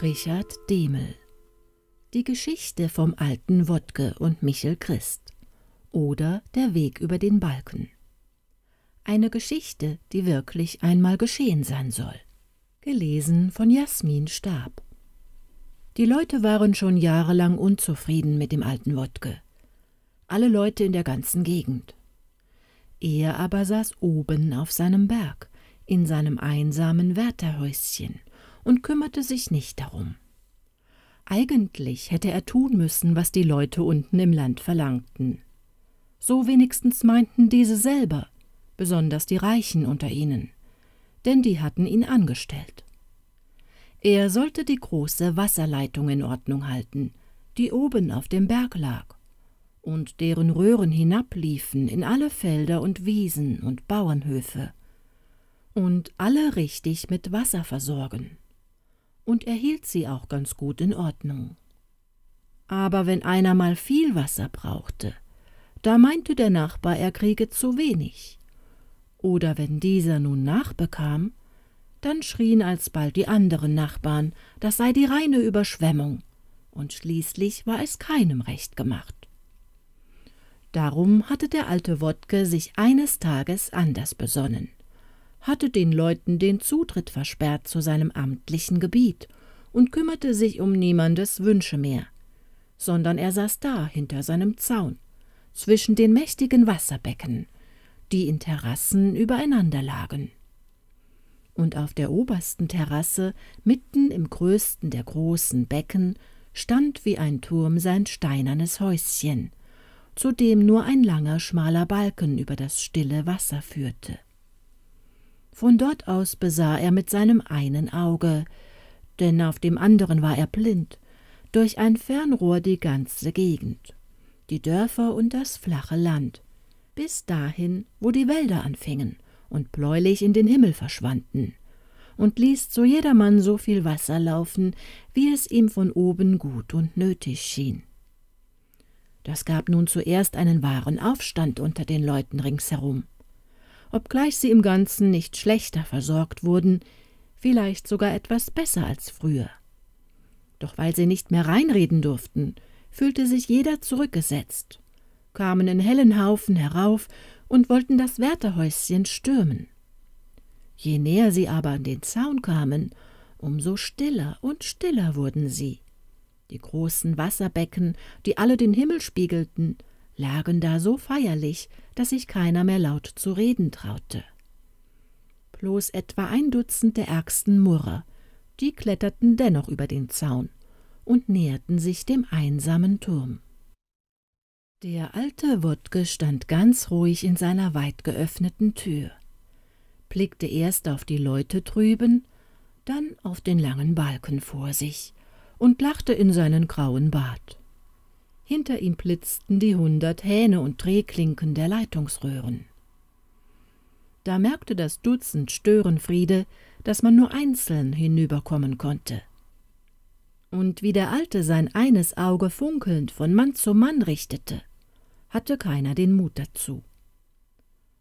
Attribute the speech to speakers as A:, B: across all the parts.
A: Richard Demel Die Geschichte vom alten Wodke und Michel Christ oder Der Weg über den Balken. Eine Geschichte, die wirklich einmal geschehen sein soll. Gelesen von Jasmin Stab. Die Leute waren schon jahrelang unzufrieden mit dem alten Wodke. Alle Leute in der ganzen Gegend. Er aber saß oben auf seinem Berg, in seinem einsamen Wärterhäuschen und kümmerte sich nicht darum. Eigentlich hätte er tun müssen, was die Leute unten im Land verlangten. So wenigstens meinten diese selber, besonders die Reichen unter ihnen, denn die hatten ihn angestellt. Er sollte die große Wasserleitung in Ordnung halten, die oben auf dem Berg lag, und deren Röhren hinabliefen in alle Felder und Wiesen und Bauernhöfe, und alle richtig mit Wasser versorgen. Und er hielt sie auch ganz gut in Ordnung. Aber wenn einer mal viel Wasser brauchte, da meinte der Nachbar, er kriege zu wenig. Oder wenn dieser nun nachbekam, dann schrien alsbald die anderen Nachbarn, das sei die reine Überschwemmung, und schließlich war es keinem recht gemacht. Darum hatte der alte Wodke sich eines Tages anders besonnen, hatte den Leuten den Zutritt versperrt zu seinem amtlichen Gebiet und kümmerte sich um niemandes Wünsche mehr, sondern er saß da hinter seinem Zaun, zwischen den mächtigen Wasserbecken, die in Terrassen übereinander lagen und auf der obersten Terrasse, mitten im größten der großen Becken, stand wie ein Turm sein steinernes Häuschen, zu dem nur ein langer, schmaler Balken über das stille Wasser führte. Von dort aus besah er mit seinem einen Auge, denn auf dem anderen war er blind, durch ein Fernrohr die ganze Gegend, die Dörfer und das flache Land, bis dahin, wo die Wälder anfingen und bläulich in den Himmel verschwanden, und ließ zu jedermann so viel Wasser laufen, wie es ihm von oben gut und nötig schien. Das gab nun zuerst einen wahren Aufstand unter den Leuten ringsherum. Obgleich sie im Ganzen nicht schlechter versorgt wurden, vielleicht sogar etwas besser als früher. Doch weil sie nicht mehr reinreden durften, fühlte sich jeder zurückgesetzt, kamen in hellen Haufen herauf und wollten das Wärterhäuschen stürmen. Je näher sie aber an den Zaun kamen, umso stiller und stiller wurden sie. Die großen Wasserbecken, die alle den Himmel spiegelten, lagen da so feierlich, dass sich keiner mehr laut zu reden traute. Bloß etwa ein Dutzend der ärgsten Murrer, die kletterten dennoch über den Zaun und näherten sich dem einsamen Turm. Der alte Wodke stand ganz ruhig in seiner weit geöffneten Tür, blickte erst auf die Leute drüben, dann auf den langen Balken vor sich und lachte in seinen grauen Bart. Hinter ihm blitzten die hundert Hähne und Drehklinken der Leitungsröhren. Da merkte das Dutzend Störenfriede, dass man nur einzeln hinüberkommen konnte. Und wie der Alte sein eines Auge funkelnd von Mann zu Mann richtete, hatte keiner den Mut dazu.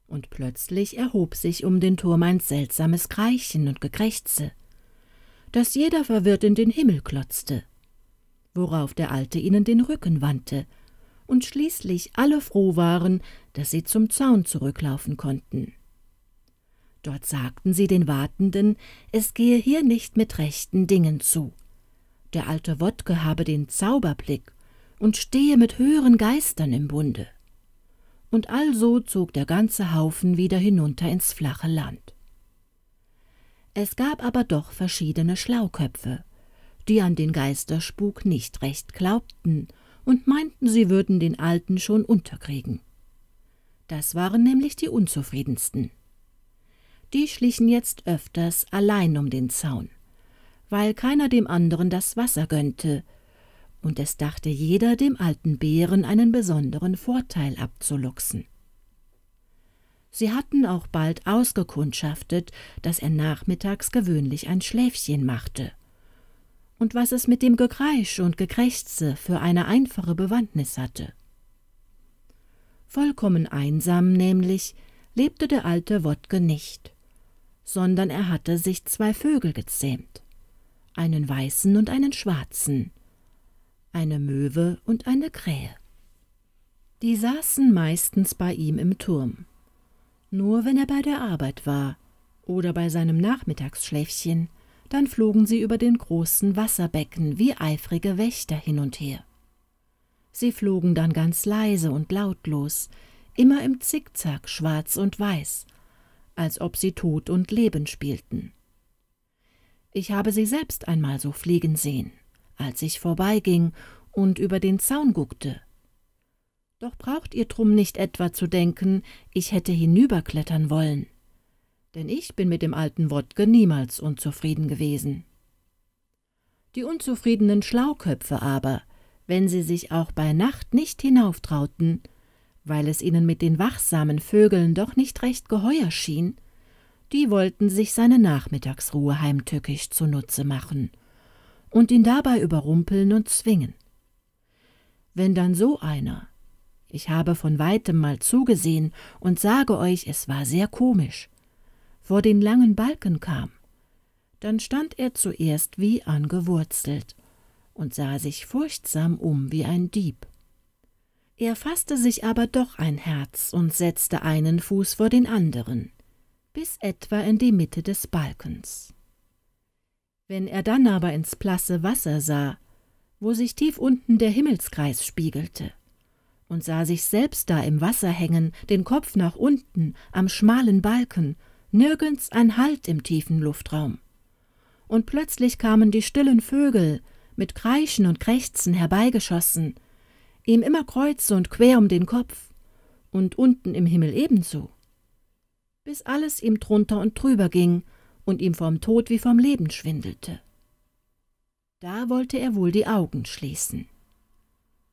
A: Und plötzlich erhob sich um den Turm ein seltsames Kreichen und Gekrächze, dass jeder verwirrt in den Himmel klotzte, worauf der Alte ihnen den Rücken wandte und schließlich alle froh waren, dass sie zum Zaun zurücklaufen konnten. Dort sagten sie den Wartenden, es gehe hier nicht mit rechten Dingen zu. Der alte Wodke habe den Zauberblick und stehe mit höheren Geistern im Bunde. Und also zog der ganze Haufen wieder hinunter ins flache Land. Es gab aber doch verschiedene Schlauköpfe, die an den Geisterspuk nicht recht glaubten und meinten, sie würden den Alten schon unterkriegen. Das waren nämlich die unzufriedensten. Die schlichen jetzt öfters allein um den Zaun, weil keiner dem anderen das Wasser gönnte, und es dachte jeder, dem alten Bären einen besonderen Vorteil abzuluxen. Sie hatten auch bald ausgekundschaftet, dass er nachmittags gewöhnlich ein Schläfchen machte. Und was es mit dem Gekreisch und Gekrächze für eine einfache Bewandtnis hatte. Vollkommen einsam nämlich lebte der alte Wodke nicht, sondern er hatte sich zwei Vögel gezähmt, einen weißen und einen schwarzen, eine Möwe und eine Krähe. Die saßen meistens bei ihm im Turm. Nur wenn er bei der Arbeit war oder bei seinem Nachmittagsschläfchen, dann flogen sie über den großen Wasserbecken wie eifrige Wächter hin und her. Sie flogen dann ganz leise und lautlos, immer im Zickzack schwarz und weiß, als ob sie Tod und Leben spielten. Ich habe sie selbst einmal so fliegen sehen als ich vorbeiging und über den Zaun guckte. Doch braucht ihr drum nicht etwa zu denken, ich hätte hinüberklettern wollen, denn ich bin mit dem alten Wodke niemals unzufrieden gewesen. Die unzufriedenen Schlauköpfe aber, wenn sie sich auch bei Nacht nicht hinauftrauten, weil es ihnen mit den wachsamen Vögeln doch nicht recht geheuer schien, die wollten sich seine Nachmittagsruhe heimtückisch zunutze machen und ihn dabei überrumpeln und zwingen. Wenn dann so einer, ich habe von weitem mal zugesehen und sage euch, es war sehr komisch, vor den langen Balken kam, dann stand er zuerst wie angewurzelt und sah sich furchtsam um wie ein Dieb. Er fasste sich aber doch ein Herz und setzte einen Fuß vor den anderen, bis etwa in die Mitte des Balkens. Wenn er dann aber ins blasse Wasser sah, wo sich tief unten der Himmelskreis spiegelte, und sah sich selbst da im Wasser hängen, den Kopf nach unten, am schmalen Balken, nirgends ein Halt im tiefen Luftraum. Und plötzlich kamen die stillen Vögel, mit Kreischen und Krächzen herbeigeschossen, ihm immer kreuz und quer um den Kopf und unten im Himmel ebenso, bis alles ihm drunter und drüber ging und ihm vom Tod wie vom Leben schwindelte. Da wollte er wohl die Augen schließen,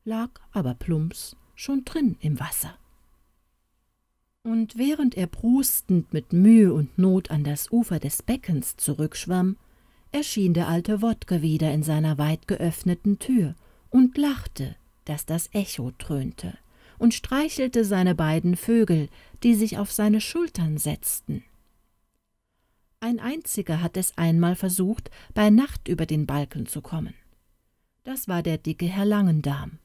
A: lag aber plumps schon drin im Wasser. Und während er prustend mit Mühe und Not an das Ufer des Beckens zurückschwamm, erschien der alte Wodka wieder in seiner weit geöffneten Tür und lachte, dass das Echo dröhnte, und streichelte seine beiden Vögel, die sich auf seine Schultern setzten. Ein einziger hat es einmal versucht, bei Nacht über den Balken zu kommen. Das war der dicke Herr Langendarm.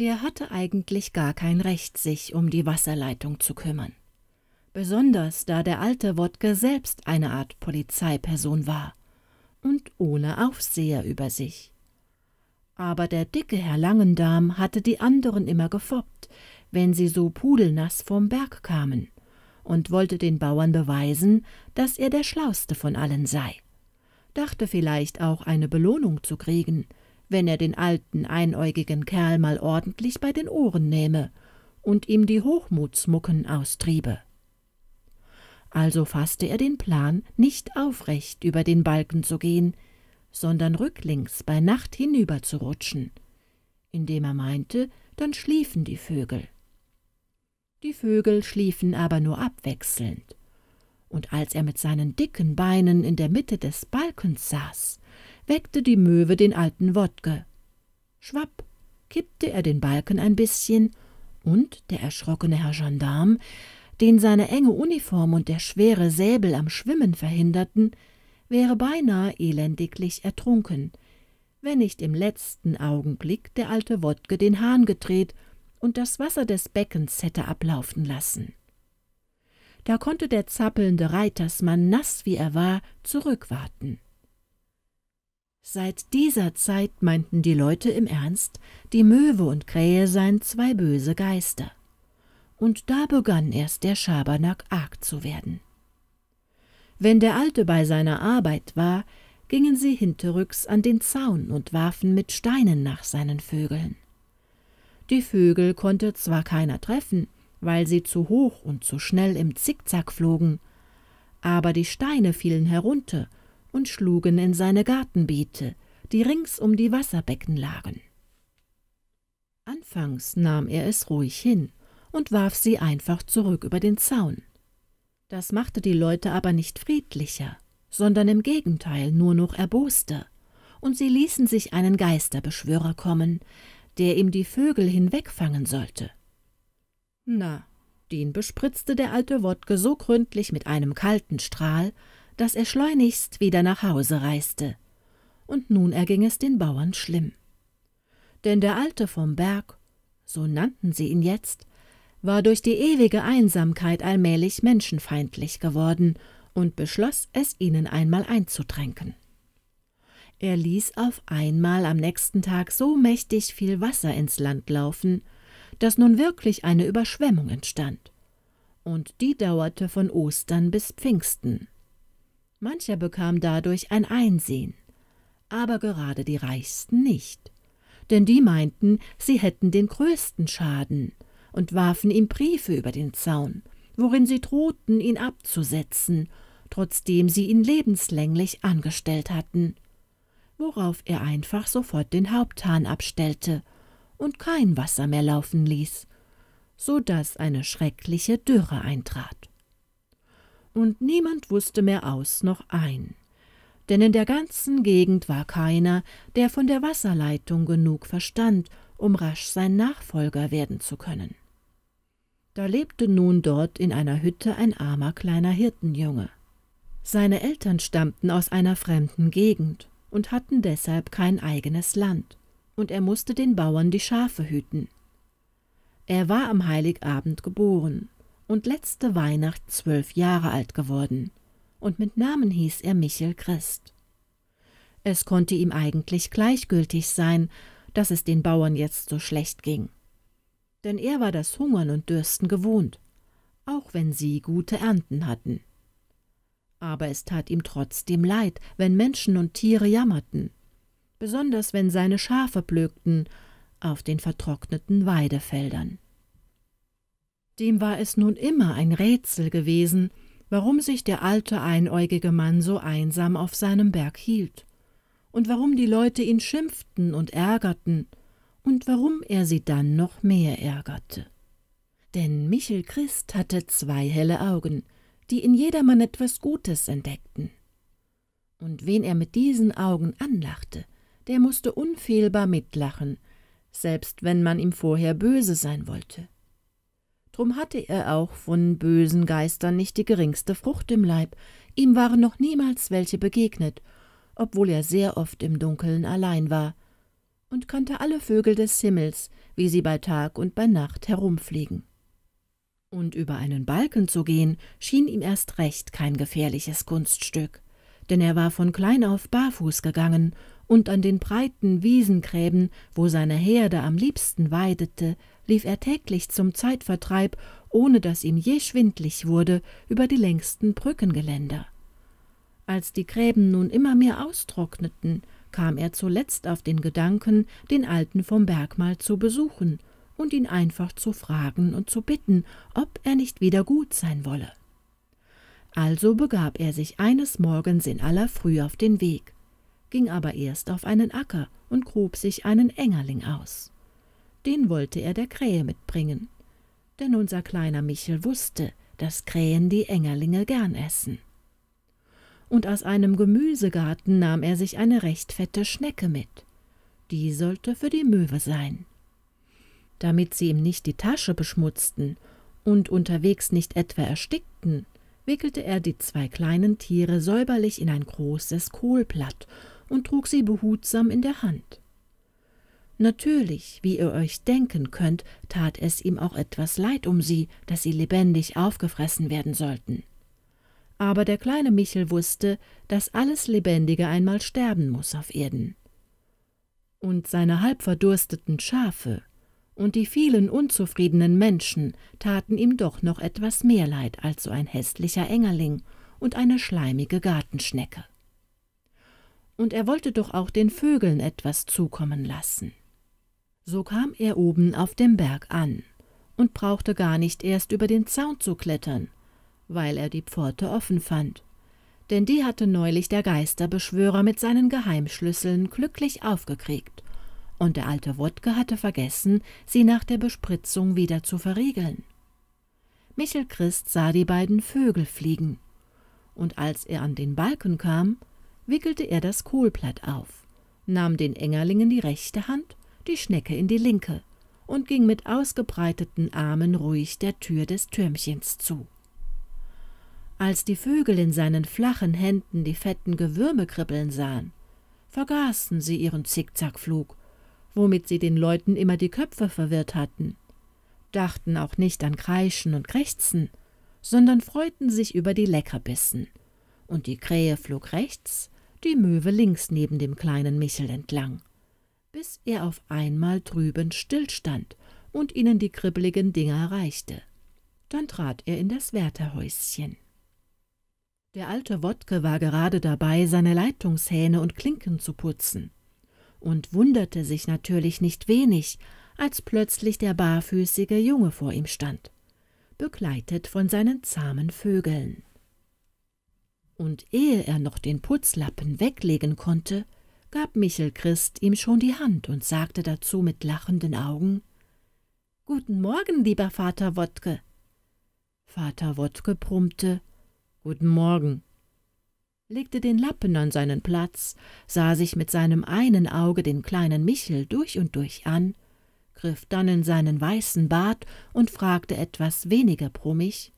A: Der hatte eigentlich gar kein Recht, sich um die Wasserleitung zu kümmern. Besonders da der alte Wodke selbst eine Art Polizeiperson war und ohne Aufseher über sich. Aber der dicke Herr Langendarm hatte die anderen immer gefoppt, wenn sie so pudelnass vom Berg kamen und wollte den Bauern beweisen, dass er der Schlauste von allen sei. Dachte vielleicht auch eine Belohnung zu kriegen, wenn er den alten, einäugigen Kerl mal ordentlich bei den Ohren nähme und ihm die Hochmutsmucken austriebe. Also fasste er den Plan, nicht aufrecht über den Balken zu gehen, sondern rücklings bei Nacht hinüber zu rutschen, indem er meinte, dann schliefen die Vögel. Die Vögel schliefen aber nur abwechselnd. Und als er mit seinen dicken Beinen in der Mitte des Balkens saß, weckte die Möwe den alten Wodke. Schwapp kippte er den Balken ein bisschen, und der erschrockene Herr Gendarm, den seine enge Uniform und der schwere Säbel am Schwimmen verhinderten, wäre beinahe elendiglich ertrunken, wenn nicht im letzten Augenblick der alte Wodke den Hahn gedreht und das Wasser des Beckens hätte ablaufen lassen. Da konnte der zappelnde Reitersmann, nass wie er war, zurückwarten. Seit dieser Zeit meinten die Leute im Ernst, die Möwe und Krähe seien zwei böse Geister. Und da begann erst der Schabernack arg zu werden. Wenn der Alte bei seiner Arbeit war, gingen sie hinterrücks an den Zaun und warfen mit Steinen nach seinen Vögeln. Die Vögel konnte zwar keiner treffen, weil sie zu hoch und zu schnell im Zickzack flogen, aber die Steine fielen herunter und schlugen in seine Gartenbeete, die rings um die Wasserbecken lagen. Anfangs nahm er es ruhig hin und warf sie einfach zurück über den Zaun. Das machte die Leute aber nicht friedlicher, sondern im Gegenteil nur noch erboster, und sie ließen sich einen Geisterbeschwörer kommen, der ihm die Vögel hinwegfangen sollte. Na, den bespritzte der alte Wodke so gründlich mit einem kalten Strahl, dass er schleunigst wieder nach Hause reiste. Und nun erging es den Bauern schlimm. Denn der Alte vom Berg, so nannten sie ihn jetzt, war durch die ewige Einsamkeit allmählich menschenfeindlich geworden und beschloss, es ihnen einmal einzutränken. Er ließ auf einmal am nächsten Tag so mächtig viel Wasser ins Land laufen, dass nun wirklich eine Überschwemmung entstand. Und die dauerte von Ostern bis Pfingsten. Mancher bekam dadurch ein Einsehen, aber gerade die Reichsten nicht, denn die meinten, sie hätten den größten Schaden und warfen ihm Briefe über den Zaun, worin sie drohten, ihn abzusetzen, trotzdem sie ihn lebenslänglich angestellt hatten worauf er einfach sofort den Haupthahn abstellte und kein Wasser mehr laufen ließ, so daß eine schreckliche Dürre eintrat. Und niemand wußte mehr aus noch ein, denn in der ganzen Gegend war keiner, der von der Wasserleitung genug verstand, um rasch sein Nachfolger werden zu können. Da lebte nun dort in einer Hütte ein armer kleiner Hirtenjunge. Seine Eltern stammten aus einer fremden Gegend und hatten deshalb kein eigenes Land, und er musste den Bauern die Schafe hüten. Er war am Heiligabend geboren und letzte Weihnacht zwölf Jahre alt geworden, und mit Namen hieß er Michel Christ. Es konnte ihm eigentlich gleichgültig sein, dass es den Bauern jetzt so schlecht ging. Denn er war das Hungern und Dürsten gewohnt, auch wenn sie gute Ernten hatten. Aber es tat ihm trotzdem leid, wenn Menschen und Tiere jammerten, besonders wenn seine Schafe blökten auf den vertrockneten Weidefeldern. Dem war es nun immer ein Rätsel gewesen, warum sich der alte einäugige Mann so einsam auf seinem Berg hielt, und warum die Leute ihn schimpften und ärgerten, und warum er sie dann noch mehr ärgerte. Denn Michel Christ hatte zwei helle Augen, die in jedermann etwas Gutes entdeckten. Und wen er mit diesen Augen anlachte, der musste unfehlbar mitlachen, selbst wenn man ihm vorher böse sein wollte. Drum hatte er auch von bösen Geistern nicht die geringste Frucht im Leib, ihm waren noch niemals welche begegnet, obwohl er sehr oft im Dunkeln allein war, und kannte alle Vögel des Himmels, wie sie bei Tag und bei Nacht herumfliegen. Und über einen Balken zu gehen, schien ihm erst recht kein gefährliches Kunststück, denn er war von klein auf barfuß gegangen, und an den breiten Wiesengräben, wo seine Herde am liebsten weidete, lief er täglich zum Zeitvertreib, ohne dass ihm je schwindlig wurde, über die längsten Brückengeländer. Als die Gräben nun immer mehr austrockneten, kam er zuletzt auf den Gedanken, den Alten vom Berg mal zu besuchen und ihn einfach zu fragen und zu bitten, ob er nicht wieder gut sein wolle. Also begab er sich eines Morgens in aller Früh auf den Weg, ging aber erst auf einen Acker und grub sich einen Engerling aus. Den wollte er der Krähe mitbringen, denn unser kleiner Michel wusste, dass Krähen die Engerlinge gern essen. Und aus einem Gemüsegarten nahm er sich eine recht fette Schnecke mit. Die sollte für die Möwe sein damit sie ihm nicht die Tasche beschmutzten und unterwegs nicht etwa erstickten, wickelte er die zwei kleinen Tiere säuberlich in ein großes Kohlblatt und trug sie behutsam in der Hand. Natürlich, wie ihr euch denken könnt, tat es ihm auch etwas leid um sie, dass sie lebendig aufgefressen werden sollten. Aber der kleine Michel wusste, dass alles Lebendige einmal sterben muß auf Erden. Und seine halbverdursteten Schafe und die vielen unzufriedenen Menschen taten ihm doch noch etwas mehr leid als so ein hässlicher Engerling und eine schleimige Gartenschnecke. Und er wollte doch auch den Vögeln etwas zukommen lassen. So kam er oben auf dem Berg an und brauchte gar nicht erst über den Zaun zu klettern, weil er die Pforte offen fand, denn die hatte neulich der Geisterbeschwörer mit seinen Geheimschlüsseln glücklich aufgekriegt und der alte Wodke hatte vergessen, sie nach der Bespritzung wieder zu verriegeln. Michel Christ sah die beiden Vögel fliegen, und als er an den Balken kam, wickelte er das Kohlblatt auf, nahm den Engerlingen die rechte Hand, die Schnecke in die linke und ging mit ausgebreiteten Armen ruhig der Tür des Türmchens zu. Als die Vögel in seinen flachen Händen die fetten Gewürme kribbeln sahen, vergaßen sie ihren Zickzackflug womit sie den Leuten immer die Köpfe verwirrt hatten, dachten auch nicht an Kreischen und Krächzen, sondern freuten sich über die Leckerbissen. Und die Krähe flog rechts, die Möwe links neben dem kleinen Michel entlang, bis er auf einmal drüben stillstand und ihnen die kribbeligen Dinger reichte. Dann trat er in das Wärterhäuschen. Der alte Wodke war gerade dabei, seine Leitungshähne und Klinken zu putzen und wunderte sich natürlich nicht wenig, als plötzlich der barfüßige Junge vor ihm stand, begleitet von seinen zahmen Vögeln. Und ehe er noch den Putzlappen weglegen konnte, gab Michel Christ ihm schon die Hand und sagte dazu mit lachenden Augen Guten Morgen, lieber Vater Wodke. Vater Wodke brummte Guten Morgen legte den Lappen an seinen Platz, sah sich mit seinem einen Auge den kleinen Michel durch und durch an, griff dann in seinen weißen Bart und fragte etwas weniger brummig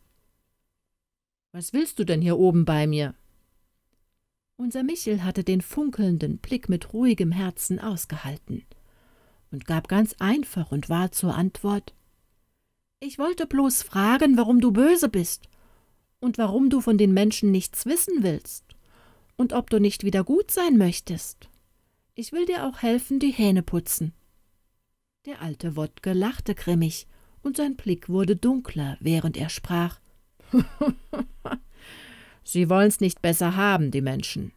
A: Was willst du denn hier oben bei mir? Unser Michel hatte den funkelnden Blick mit ruhigem Herzen ausgehalten und gab ganz einfach und wahr zur Antwort Ich wollte bloß fragen, warum du böse bist und warum du von den Menschen nichts wissen willst und ob du nicht wieder gut sein möchtest. Ich will dir auch helfen, die Hähne putzen. Der alte Wodke lachte grimmig, und sein Blick wurde dunkler, während er sprach. sie wollen's nicht besser haben, die Menschen.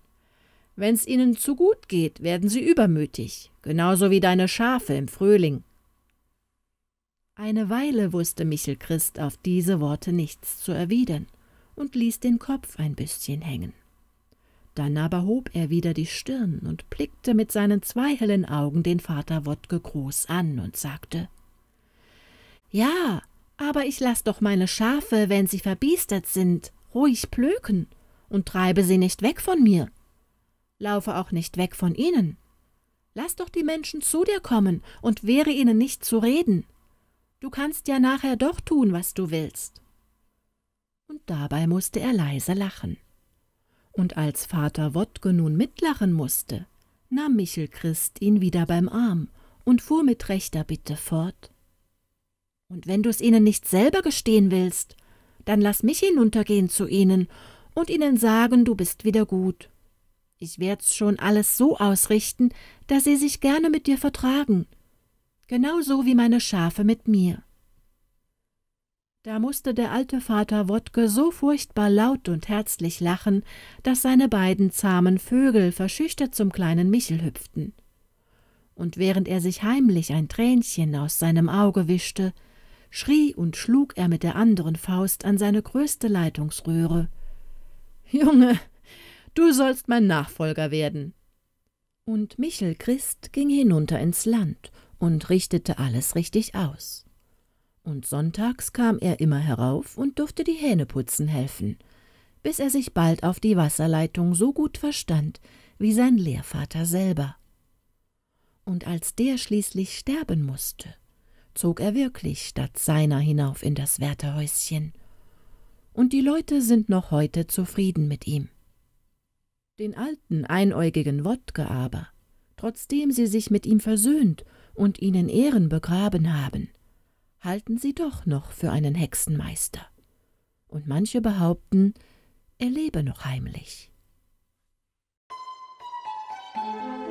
A: Wenn's ihnen zu gut geht, werden sie übermütig, genauso wie deine Schafe im Frühling. Eine Weile wusste Michel Christ auf diese Worte nichts zu erwidern und ließ den Kopf ein bisschen hängen. Dann aber hob er wieder die Stirn und blickte mit seinen zwei hellen Augen den Vater Wodke groß an und sagte, »Ja, aber ich lass doch meine Schafe, wenn sie verbiestert sind, ruhig plöken und treibe sie nicht weg von mir. Laufe auch nicht weg von ihnen. Lass doch die Menschen zu dir kommen und wehre ihnen nicht zu reden. Du kannst ja nachher doch tun, was du willst.« Und dabei musste er leise lachen und als Vater Wotke nun mitlachen mußte, nahm Michel Christ ihn wieder beim Arm und fuhr mit rechter Bitte fort. Und wenn du's ihnen nicht selber gestehen willst, dann lass mich hinuntergehen zu ihnen und ihnen sagen, du bist wieder gut. Ich werd's schon alles so ausrichten, dass sie sich gerne mit dir vertragen, Genauso wie meine Schafe mit mir. Da musste der alte Vater Wodke so furchtbar laut und herzlich lachen, daß seine beiden zahmen Vögel verschüchtert zum kleinen Michel hüpften. Und während er sich heimlich ein Tränchen aus seinem Auge wischte, schrie und schlug er mit der anderen Faust an seine größte Leitungsröhre. Junge, du sollst mein Nachfolger werden. Und Michel Christ ging hinunter ins Land und richtete alles richtig aus und sonntags kam er immer herauf und durfte die Hähne putzen helfen, bis er sich bald auf die Wasserleitung so gut verstand wie sein Lehrvater selber. Und als der schließlich sterben mußte, zog er wirklich statt seiner hinauf in das Wärterhäuschen. Und die Leute sind noch heute zufrieden mit ihm. Den alten, einäugigen Wodke aber, trotzdem sie sich mit ihm versöhnt und ihn in Ehren begraben haben, halten sie doch noch für einen Hexenmeister. Und manche behaupten, er lebe noch heimlich. Musik